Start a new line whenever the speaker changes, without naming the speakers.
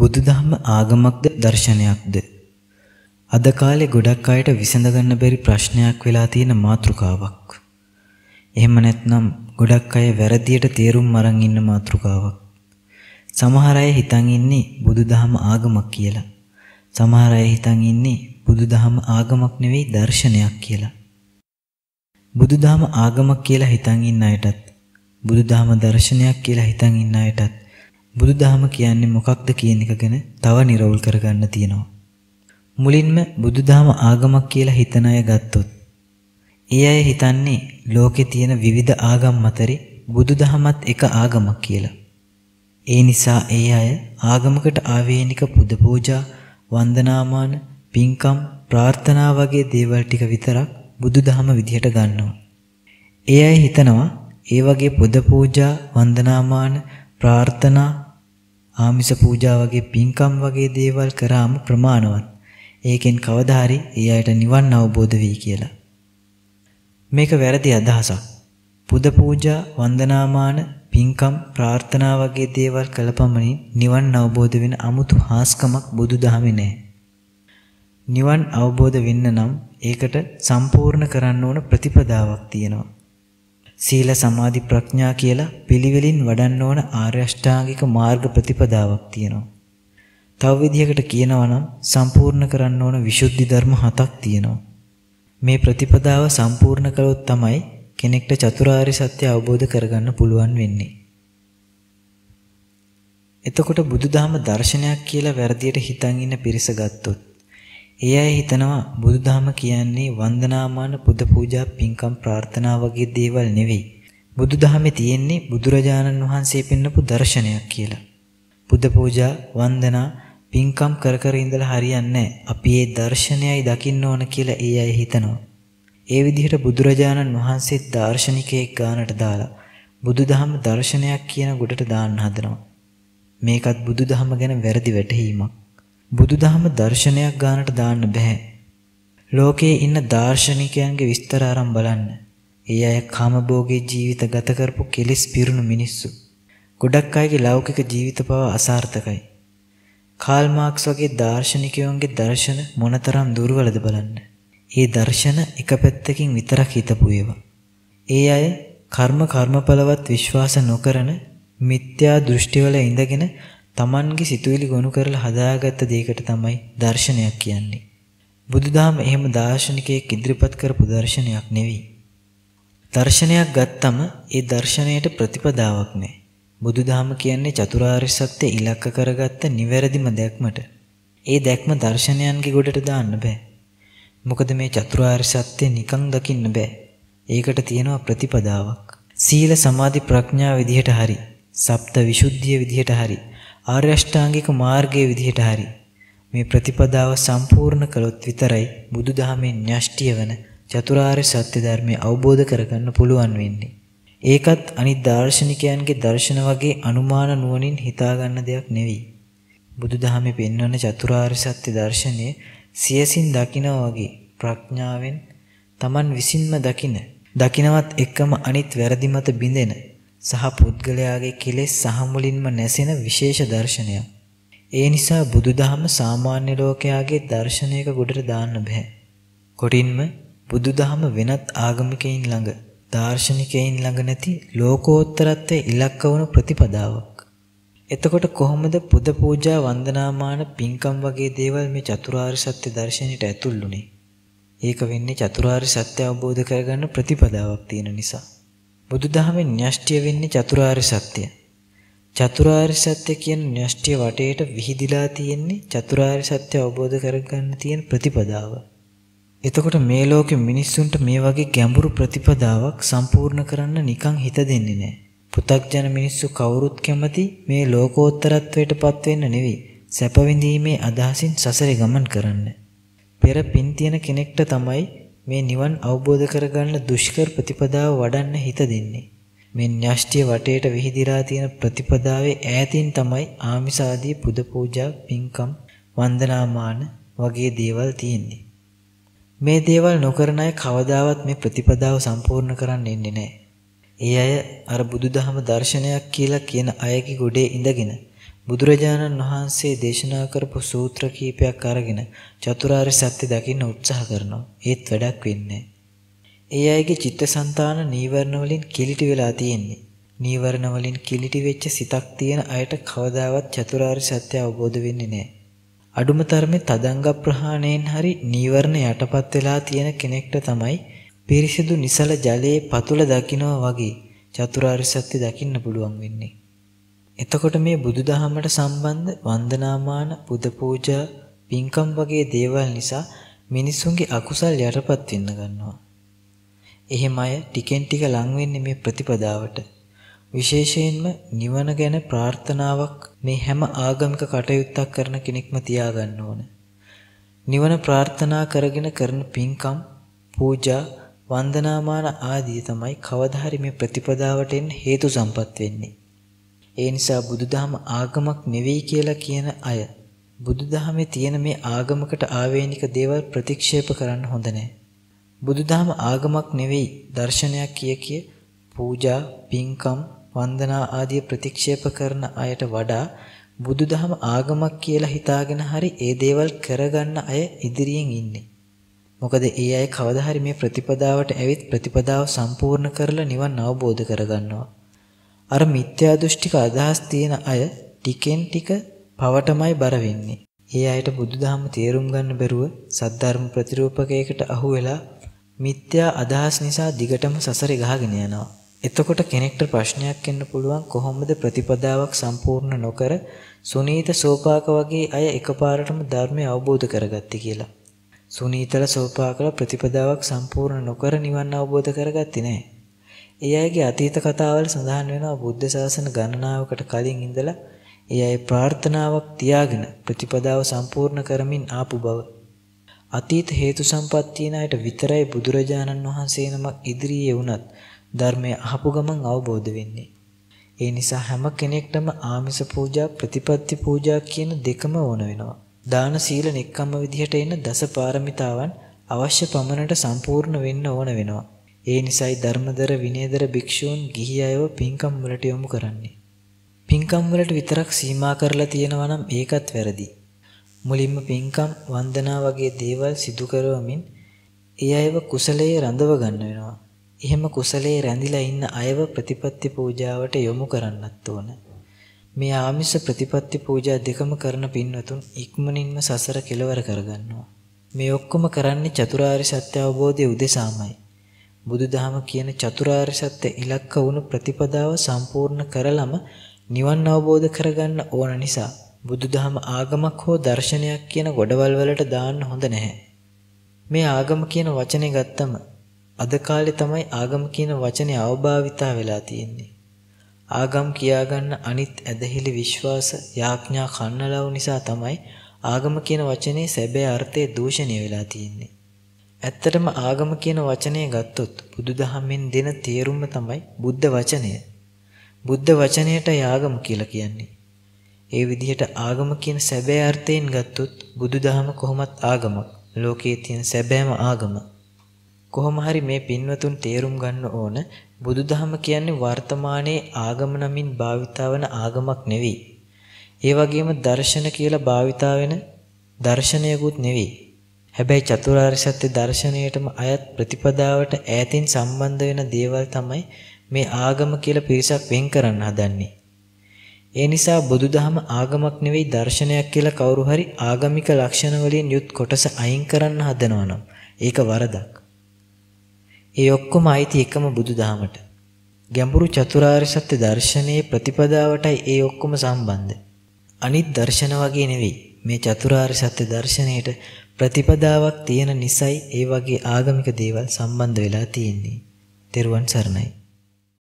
බුදුදහම ආගමක්ද දර්ශනයක්ද අද කාලේ ගොඩක් අයට විසඳගන්න බැරි ප්‍රශ්නයක් වෙලා තියෙන මාතෘකාවක්. එහෙම නැත්නම් ගොඩක් අය වැරදියට තේරුම් අරන් ඉන්න මාතෘකාවක්. සමහර අය හිතන් ඉන්නේ බුදුදහම ආගමක් කියලා. සමහර අය හිතන් ඉන්නේ බුදුදහම ආගමක් නෙවෙයි දර්ශනයක් කියලා. බුදුදහම ආගමක් කියලා හිතන් ඉන්න අයටත් බුදුදහම දර්ශනයක් කියලා හිතන් ඉන්න අයටත් බුදුදහම කියන්නේ මොකක්ද කියන එක ගැන තව නිරවුල් කරගන්න තියෙනවා. මුලින්ම බුදුදහම ආගමක් කියලා හිතන අය ගත්තොත්. ඒ අය හිතන්නේ ලෝකෙ තියෙන විවිධ ආගම් අතරේ බුදුදහමත් එක ආගමක් කියලා. ඒ නිසා ඒ අය ආගමකට ආවේනික පුද පූජා, වන්දනාමාන, පින්කම්, ප්‍රාර්ථනා වගේ දේවල් ටික විතරක් බුදුදහම විදිහට ගන්නවා. ඒ අය හිතනවා ඒ වගේ පුද පූජා, වන්දනාමාන, ප්‍රාර්ථනා ආමිස පූජා වගේ පින්කම් වගේ දේවල් කරාම ප්‍රමාණවත්. ඒකෙන් කවදා හරි ඒ අයට නිවන් අවබෝධ වෙයි කියලා. මේක වැරදි අදහසක්. පුද පූජා, වන්දනාමාන, පින්කම්, ප්‍රාර්ථනා වගේ දේවල් කළපමණින් නිවන් අවබෝධ වෙන 아무තු හාස්කමක් බුදුදහමේ නැහැ. නිවන් අවබෝධ වෙන්න නම් ඒකට සම්පූර්ණ කරන්න ඕන ප්‍රතිපදාවක් තියෙනවා. සීල සමාධි ප්‍රඥා කියලා පිළිවෙලින් වඩන්න ඕන ආර්ය අෂ්ටාංගික මාර්ග ප්‍රතිපදාවක් තියෙනවා. තව විදිහකට කියනවා නම් සම්පූර්ණ කරන්න ඕන විසුද්ධි ධර්ම හතක් තියෙනවා. මේ ප්‍රතිපදාව සම්පූර්ණ කළොත් තමයි කෙනෙක්ට චතුරාර්ය සත්‍ය අවබෝධ කරගන්න පුළුවන් වෙන්නේ. එතකොට බුදුදහම දර්ශනයක් කියලා වැරදියට හිතන් ඉන්න පිරිස ගත්තොත් ඒ අය හිතනවා බුදුදහම කියන්නේ වන්දනාමාන පුද පූජා පින්කම් ප්‍රාර්ථනා වගේ දේවල් නෙවෙයි. බුදුදහමේ තියෙන්නේ බුදුරජාණන් වහන්සේ පෙන්වපු දර්ශනයක් කියලා. පුද පූජා, වන්දනා, පින්කම් කර කර ඉඳලා හරියන්නේ නැහැ. අපි ඒ දර්ශනයයි දකින්න ඕන කියලා ඒ අය හිතනවා. ඒ විදිහට බුදුරජාණන් වහන්සේ දාර්ශනිකයෙක් ගානට දාලා බුදුදහම දර්ශනයක් කියන ගොඩට දාන්න හදනවා. මේකත් බුදුදහම ගැන වැරදි වැටහීමක්. බුදුදහම දර්ශනයක් ගානට දාන්න බෑ. ලෝකයේ ඉන්න දාර්ශනිකයන්ගේ විස්තර අරන් බලන්න. ඒ අය කාමභෝගී ජීවිත ගත කරපු කෙලිස් පිරුණු මිනිස්සු. ගොඩක් අයගේ ලෞකික ජීවිත පව අසාර්ථකයි. කාල් මාක්ස් වගේ දාර්ශනිකයෝන්ගේ දර්ශන මොනතරම් දුර්වලද බලන්න. ඒ දර්ශන එක පැත්තකින් විතරක් හිතපු ඒවා. ඒ අය කර්ම කර්මඵලවත් විශ්වාස නොකරන මිත්‍යා දෘෂ්ටිවල ඉඳගෙන Tamanගේ සිතුවිලි ගොනු කරලා හදාගත්ත දෙයකට තමයි දර්ශනයක් කියන්නේ. බුදුදහම එහෙම දාර්ශනිකයෙක් ඉදිරිපත් කරපු දර්ශනයක් නෙවෙයි. දර්ශනයක් ගත්තම ඒ දර්ශනයට ප්‍රතිපදාවක් නැහැ. බුදුදහම කියන්නේ චතුරාර්ය සත්‍ය ඉලක්ක කරගත්ත නිවැරදිම දැක්මට. ඒ දැක්ම දර්ශනයන්ගේ ගොඩට දාන්න බෑ. මොකද මේ චතුරාර්ය සත්‍ය නිකන් දකින්න බෑ. ඒකට තියෙනවා ප්‍රතිපදාවක්. සීල සමාධි ප්‍රඥා විදිහට හරි, සප්ත විසුද්ධිය විදිහට හරි ආර්යෂ්ටාංගික මාර්ගයේ විදිහට හරි මේ ප්‍රතිපදාව සම්පූර්ණ කළොත් විතරයි බුදුදහමේ න්‍යෂ්ටිය වන චතුරාර්ය සත්‍ය ධර්මය අවබෝධ කරගන්න පුළුවන් වෙන්නේ. ඒකත් අනිත් දාර්ශනිකයන්ගේ දර්ශන වගේ අනුමාන නුවණින් හිතාගන්න දෙයක් නෙවෙයි. බුදුදහමේ පෙන්වන චතුරාර්ය සත්‍ය දර්ශනය සියසින් දකිනා වගේ ප්‍රඥාවෙන් Taman විසින්ම දකින දකිනවත් එක්කම අනිත් වැරදි මත බිඳෙන සහ පුද්ගලයාගේ කෙලෙස් සහ මුලින්ම නැසෙන විශේෂ දර්ශනයක්. ඒ නිසා බුදුදහම සාමාන්‍ය ලෝකයාගේ දර්ශනයක ගොඩට දාන්න බෑ. කොටින්ම බුදුදහම වෙනත් ආගමිකයින් ළඟ දාර්ශනිකයින් ළඟ නැති ලෝකෝත්තරත්වයේ ඉලක්ක වුණු ප්‍රතිපදාවක්. එතකොට කොහොමද පුද පූජා වන්දනාමාන පින්කම් වගේ දේවල් මේ චතුරාර්ය සත්‍ය දර්ශනයට ඇතුල් වුණේ? ඒක වෙන්නේ චතුරාර්ය සත්‍ය අවබෝධ කරගන්න ප්‍රතිපදාවක් තියෙන නිසා. බුදුදහමේ න්‍යෂ්ටිය වෙන්නේ චතුරාර්ය සත්‍ය. චතුරාර්ය සත්‍ය කියන න්‍යෂ්ටිය වටේට විහිදිලා තියෙන්නේ චතුරාර්ය සත්‍ය අවබෝධ කරගන්න තියෙන ප්‍රතිපදාව. එතකොට මේ ලෝකෙ මිනිස්සුන්ට මේ වගේ ගැඹුරු ප්‍රතිපදාවක් සම්පූර්ණ කරන්න නිකන් හිත දෙන්නේ නැහැ. පු탁ජන මිනිස්සු කවුරුත් කැමති මේ ලෝකෝත්තරත්වයටපත් වෙන්න නෙවෙයි සැප විඳීමේ අදහසින් සසරේ ගමන් කරන්න. පෙර පින් තියෙන කෙනෙක්ට තමයි මේ නිවන් අවබෝධ කරගන්න දුෂ්කර ප්‍රතිපදාව වඩන්න හිත දෙන්නේ. මේ න්‍යෂ්ටිය වටේට විහිදිලා තියෙන ප්‍රතිපදාවේ ඈතින් තමයි ආමිස ආදී පුද පූජා, පින්කම්, වන්දනාමාන වගේ දේවල් තියෙන්නේ. මේ දේවල් නොකරන අය කවදාවත් මේ ප්‍රතිපදාව සම්පූර්ණ කරන්න එන්නේ නැහැ. ඒ අය අර බුදුදහම දර්ශනයක් කියලා කියන අයගේ ගොඩේ ඉඳගෙන බුදුරජාණන් වහන්සේ දේශනා කරපු සූත්‍ර කීපයක් අරගෙන චතුරාර්ය සත්‍ය දකින්න උත්සාහ කරනවා. ඒත් වැඩක් වෙන්නේ ඒ අයගේ චිත්තසංතාන නීවරණ වලින් කිලිටි වෙලා තියෙන්නේ. නීවරණ වලින් කිලිටි වෙච්ච සිතක් තියෙන අයට කවදාවත් චතුරාර්ය සත්‍ය අවබෝධ වෙන්නේ නැහැ. අඩුම තරමේ තදංග ප්‍රහාණයෙන් හරි නීවරණ යටපත් වෙලා තියෙන කෙනෙක්ට තමයි පිරිසිදු නිසල ජලයේ පතුල දකින්නවා වගේ චතුරාර්ය සත්‍ය දකින්න පුළුවන් වෙන්නේ. එතකොට මේ බුදුදහමට සම්බන්ධ වන්දනාමාන පුද පූජා පින්කම් වගේ දේවල් නිසා මිනිසුන්ගේ අකුසල් යටපත් වෙන්න ගන්නවා. එහෙම අය ටිකෙන් ටික ලං වෙන්නේ මේ ප්‍රතිපදාවට. විශේෂයෙන්ම නිවන ගැන ප්‍රාර්ථනාවක් මේ හැම ආගමික කටයුත්තක් කරන කෙනෙක්ම තියාගන්න ඕන. නිවන ප්‍රාර්ථනා කරගෙන කරන පින්කම්, පූජා, වන්දනාමාන ආදී තමයි කවදා හරි මේ ප්‍රතිපදාවට එන්න හේතු සම්පත් වෙන්නේ. ඒ නිසා බුදුදහම ආගමක් නෙවෙයි කියලා කියන අය බුදුදහමේ තියෙන මේ ආගමකට ආවේනික දේවල් ප්‍රතික්ෂේප කරන්න හොඳ නැහැ. බුදුදහම ආගමක් නෙවෙයි දර්ශනයක් කිය කිය පූජා, පින්කම්, වන්දනා ආදී ප්‍රතික්ෂේප කරන අයට වඩා බුදුදහම ආගමක් කියලා හිතාගෙන හරි ඒ දේවල් කරගන්න අය ඉදිරියෙන් ඉන්නේ. මොකද ඒ අය කවදා හරි මේ ප්‍රතිපදාවට ඇවිත් ප්‍රතිපදාව සම්පූර්ණ කරලා නිවන් අවබෝධ කරගන්නවා. අර මිත්‍යා දෘෂ්ටික අදහස් තියෙන අය ටිකෙන් ටික පවටමයි බර වෙන්නේ. ඒ අයට බුදුදහම තේරුම් ගන්න බැරුව සද්ධර්ම ප්‍රතිරූපකයකට අහු වෙලා මිත්‍යා අදහස් නිසා දිගටම සසරේ ගහගෙන යනවා. එතකොට කෙනෙක්ට ප්‍රශ්නයක් එන්න පුළුවන් කොහොමද ප්‍රතිපදාවක් සම්පූර්ණ නොකර සුනීත සෝපාක වගේ අය එකපාරටම ධර්මය අවබෝධ කරගත්තේ කියලා. සුනීතල සෝපාකල ප්‍රතිපදාවක් සම්පූර්ණ නොකර නිවන් අවබෝධ කරගත්තේ නැහැ. ඒ අයගේ අතීත කතාවල සඳහන් වෙනවා බුද්ධ ශාසන ගණනාවකට කලින් ඉඳලා ඒ අය ප්‍රාර්ථනාවක් තියාගෙන ප්‍රතිපදාව සම්පූර්ණ කරමින් ආපු බව. අතීත හේතු සම්පත් තියෙන අයට විතරයි බුදුරජාණන් වහන්සේ නමක් ඉදිරියේ වුණත් ධර්මය අහපු ගමන් අවබෝධ වෙන්නේ. ඒ නිසා හැම කෙනෙක්ටම ආමිස පූජා ප්‍රතිපත්ති පූජා කියන දෙකම ඕන වෙනවා. දාන සීල නෙක්කම්ම විදිහට එන දස පාරමිතාවන් අවශ්‍ය පමණට සම්පූර්ණ වෙන්න ඕන වෙනවා. ඒ නිසයි ධර්මදර විනයදර භික්ෂූන් ගිහි අයව පින්කම් වලට යොමු කරන්නේ. පින්කම් වලට විතරක් සීමා කරලා තියෙනවා නම් ඒකත් වැරදි. මුලින්ම පින්කම් වන්දනා වගේ දේවල් සිදු කරවමින් ඒ අයව කුසලයේ රඳව ගන්න වෙනවා. එහෙම කුසලයේ රැඳිලා ඉන්න අයව ප්‍රතිපත්ති පූජාවට යොමු කරන්නත් ඕන. මේ ආමිස ප්‍රතිපත්ති පූජා දෙකම කරන පින්වතුන් ඉක්මනින්ම සසර කෙලවර කරගන්නවා. මේ ඔක්කොම කරන්නේ චතුරාර්ය සත්‍ය අවබෝධය උදෙසාමයි. බුදුදහම කියන චතුරාර්ය සත්‍ය ඉලක්ක වුණු ප්‍රතිපදාව සම්පූර්ණ කරලම නිවන් අවබෝධ කරගන්න ඕන නිසා බුදුදහම ආගමක් හෝ දර්ශනයක් කියන ගොඩවල් වලට දාන්න හොඳ නැහැ. මේ ආගම කියන වචනේ ගත්තම අද කාලේ තමයි ආගම කියන වචනේ අවභාවිතා වෙලා තියෙන්නේ. ආගම් කියාගන්න අනිත් ඇදහිලි විශ්වාස යාඥා කන්නලව් නිසා තමයි ආගම කියන වචනේ සැබෑ අර්ථය දූෂණය වෙලා තියෙන්නේ. ඇත්තටම ආගම කියන වචනය ගත්තොත් බුදුදහමෙන් දෙන තේරුම තමයි බුද්ධ වචනය. බුද්ධ වචනයට ආගම කියලා කියන්නේ. ඒ විදිහට ආගම කියන සැබෑ අර්ථයෙන් ගත්තොත් බුදුදහම කොහොමත් ආගමක්. ලෝකයේ තියෙන සැබෑම ආගම. කොහොම හරි මේ පින්වතුන් තේරුම් ගන්න ඕන බුදුදහම කියන්නේ වර්තමානයේ ආගම නමින් භාවිතා වන ආගමක් නෙවෙයි. ඒ වගේම දර්ශන කියලා භාවිතා වෙන දර්ශනයකුත් නෙවෙයි. හැබැයි චතුරාර්ය සත්‍ය දර්ශනයටම අයත් ප්‍රතිපදාවට ඈතින් සම්බන්ධ වෙන දේවල් තමයි මේ ආගම කියලා පිරිසක් වෙන් කරන්න හදන්නේ. ඒ නිසා බුදුදහම ආගමක් නෙවෙයි දර්ශනයක් කියලා කවුරු හරි ආගමික ලක්ෂණ වලින් යුත් කොටස අයින් කරන්න හදනවා නම් ඒක වරදක්. ඒ ඔක්කොම අයිති එකම බුදුදහමට. ගැඹුරු චතුරාර්ය සත්‍ය දර්ශනයේ ප්‍රතිපදාවටයි ඒ ඔක්කොම සම්බන්ධ. අනිත් දර්ශන වගේ නෙවෙයි. මේ චතුරාර්ය සත්‍ය දර්ශනයේට ප්‍රතිපදාවක් තියෙන නිසයි ඒ වගේ ආගමික දේවල් සම්බන්ධ වෙලා තියෙන්නේ. තෙරුවන් සරණයි.